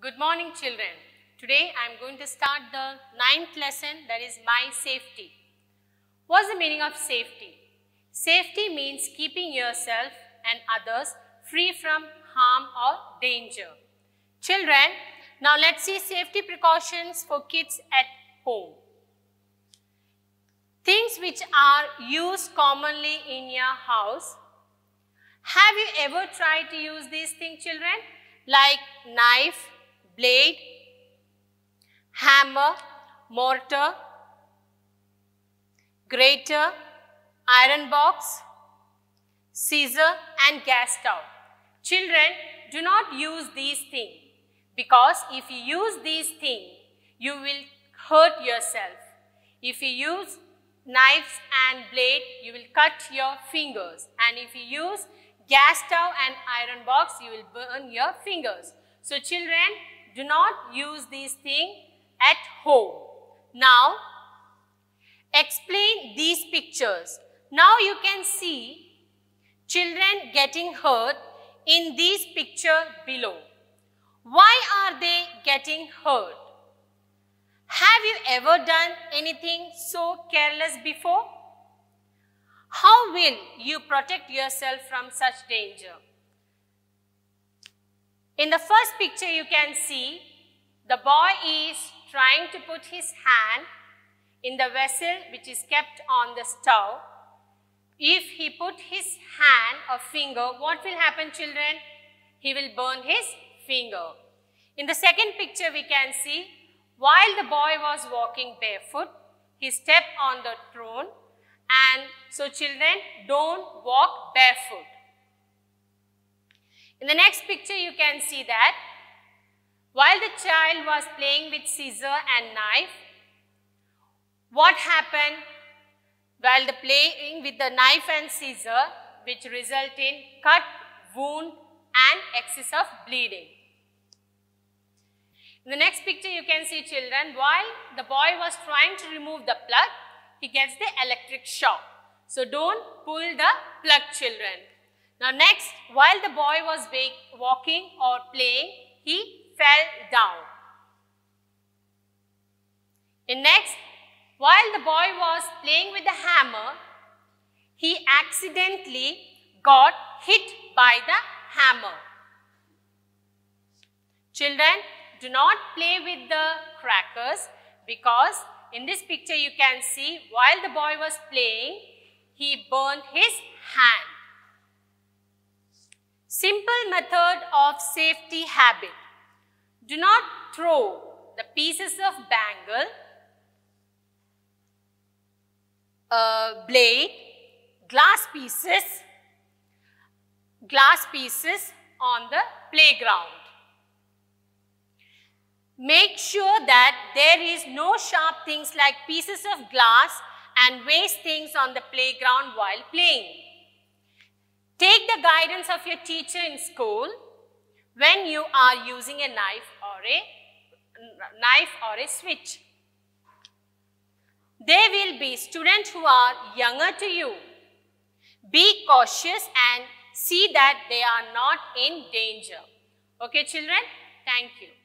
Good morning children. Today I am going to start the ninth lesson that is my safety. What's the meaning of safety? Safety means keeping yourself and others free from harm or danger. Children, now let's see safety precautions for kids at home. Things which are used commonly in your house. Have you ever tried to use these things children? Like knife, blade, hammer, mortar, grater, iron box, scissor and gas stove. Children, do not use these things because if you use these things, you will hurt yourself. If you use knives and blade, you will cut your fingers. And if you use gas stove and iron box, you will burn your fingers. So children, do not use these things at home. Now, explain these pictures. Now you can see children getting hurt in these picture below. Why are they getting hurt? Have you ever done anything so careless before? How will you protect yourself from such danger? In the first picture, you can see the boy is trying to put his hand in the vessel which is kept on the stove. If he put his hand or finger, what will happen children? He will burn his finger. In the second picture we can see, while the boy was walking barefoot, he stepped on the throne and so children don't walk barefoot. In the next picture, you can see that while the child was playing with scissor and knife, what happened while the playing with the knife and scissor which result in cut, wound and excess of bleeding. In the next picture you can see children while the boy was trying to remove the plug, he gets the electric shock. So don't pull the plug children. Now next, while the boy was walking or playing, he fell down. And next, while the boy was playing with the hammer, he accidentally got hit by the hammer. Children, do not play with the crackers because in this picture you can see while the boy was playing, he burned his hand. Simple method of safety habit. Do not throw the pieces of bangle, blade, glass pieces, glass pieces on the playground. Make sure that there is no sharp things like pieces of glass and waste things on the playground while playing guidance of your teacher in school when you are using a knife or a knife or a switch. They will be students who are younger to you. Be cautious and see that they are not in danger. Okay children, thank you.